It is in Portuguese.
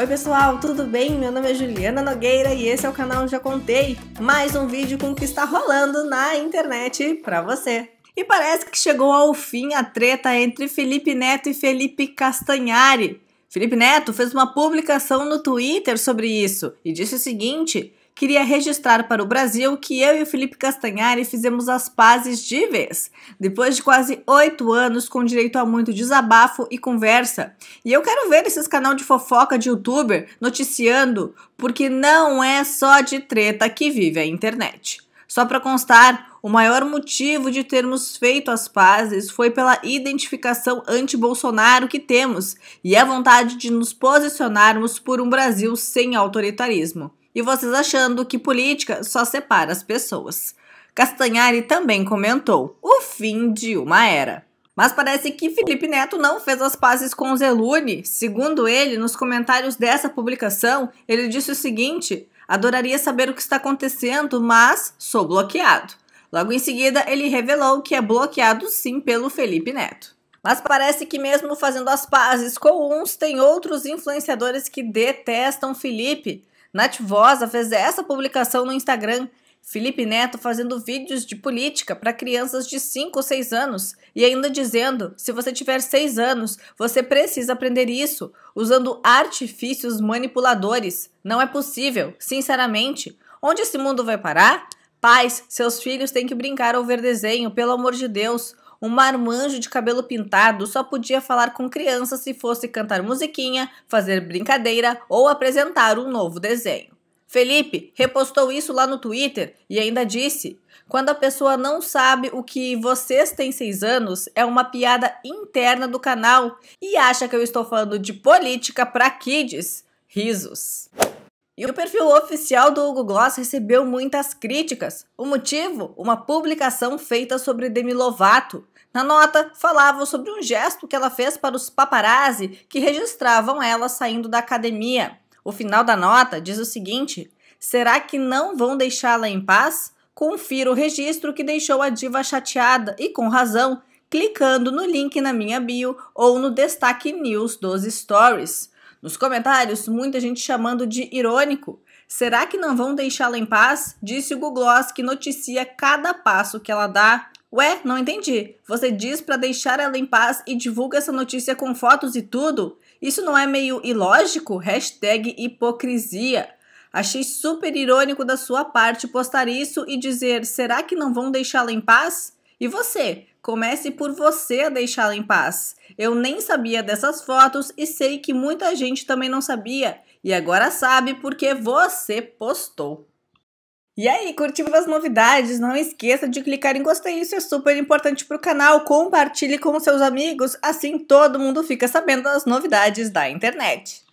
Oi pessoal, tudo bem? Meu nome é Juliana Nogueira e esse é o canal Já Contei, mais um vídeo com o que está rolando na internet para você. E parece que chegou ao fim a treta entre Felipe Neto e Felipe Castanhari. Felipe Neto fez uma publicação no Twitter sobre isso e disse o seguinte: queria registrar para o Brasil que eu e o Felipe Castanhari fizemos as pazes de vez, depois de quase oito anos com direito a muito desabafo e conversa. E eu quero ver esses canal de fofoca de youtuber noticiando, porque não é só de treta que vive a internet. Só para constar, o maior motivo de termos feito as pazes foi pela identificação anti-Bolsonaro que temos e a vontade de nos posicionarmos por um Brasil sem autoritarismo. E vocês achando que política só separa as pessoas. Castanhari também comentou: o fim de uma era. Mas parece que Felipe Neto não fez as pazes com Zelune. Segundo ele, nos comentários dessa publicação, ele disse o seguinte: Adoraria saber o que está acontecendo, mas sou bloqueado. Logo em seguida, ele revelou que é bloqueado sim pelo Felipe Neto. Mas parece que mesmo fazendo as pazes com uns, tem outros influenciadores que detestam Felipe. Nativosa fez essa publicação no Instagram. Felipe Neto fazendo vídeos de política para crianças de 5 ou 6 anos e ainda dizendo: se você tiver 6 anos, você precisa aprender isso, usando artifícios manipuladores. Não é possível, sinceramente. Onde esse mundo vai parar? Pais, seus filhos têm que brincar ou ver desenho, pelo amor de Deus. Um marmanjo de cabelo pintado só podia falar com crianças se fosse cantar musiquinha, fazer brincadeira ou apresentar um novo desenho. Felipe repostou isso lá no Twitter e ainda disse: quando a pessoa não sabe o que vocês têm seis anos, é uma piada interna do canal e acha que eu estou falando de política para kids. Risos. E o perfil oficial do Hugo Gloss recebeu muitas críticas. O motivo? Uma publicação feita sobre Demi Lovato. Na nota, falavam sobre um gesto que ela fez para os paparazzi que registravam ela saindo da academia. O final da nota diz o seguinte: será que não vão deixá-la em paz? Confira o registro que deixou a diva chateada e com razão, clicando no link na minha bio ou no destaque news dos stories. Nos comentários, muita gente chamando de irônico. Será que não vão deixá-la em paz? Disse o Gugloss, que noticia cada passo que ela dá. Ué, não entendi. Você diz para deixar ela em paz e divulga essa notícia com fotos e tudo? Isso não é meio ilógico? Hashtag hipocrisia. Achei super irônico da sua parte postar isso e dizer: será que não vão deixá-la em paz? E você? Comece por você a deixá-la em paz. Eu nem sabia dessas fotos e sei que muita gente também não sabia. E agora sabe porque você postou. E aí, curtiu as novidades? Não esqueça de clicar em gostei, isso é super importante para o canal. Compartilhe com seus amigos, assim todo mundo fica sabendo das novidades da internet.